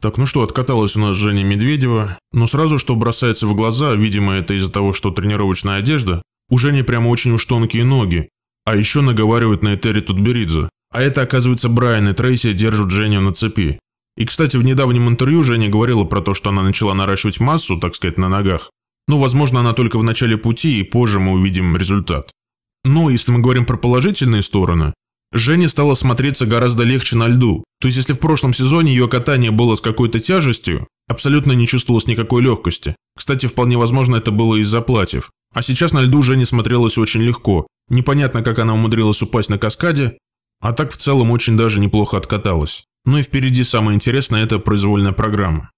Так, ну что, откаталась у нас Женя Медведева, но сразу, что бросается в глаза, видимо, это из-за того, что тренировочная одежда, у Жени прямо очень уж тонкие ноги, а еще наговаривают на Этери Тутберидзе. А это, оказывается, Брайан и Трейси держат Женю на цепи. И, кстати, в недавнем интервью Женя говорила про то, что она начала наращивать массу, так сказать, на ногах. Ну, возможно, она только в начале пути, и позже мы увидим результат. Но если мы говорим про положительные стороны, Жене стало смотреться гораздо легче на льду. То есть, если в прошлом сезоне ее катание было с какой-то тяжестью, абсолютно не чувствовалось никакой легкости. Кстати, вполне возможно, это было из-за платьев. А сейчас на льду уже не смотрелось очень легко. Непонятно, как она умудрилась упасть на каскаде, а так в целом очень даже неплохо откаталась. Ну и впереди самое интересное – это произвольная программа.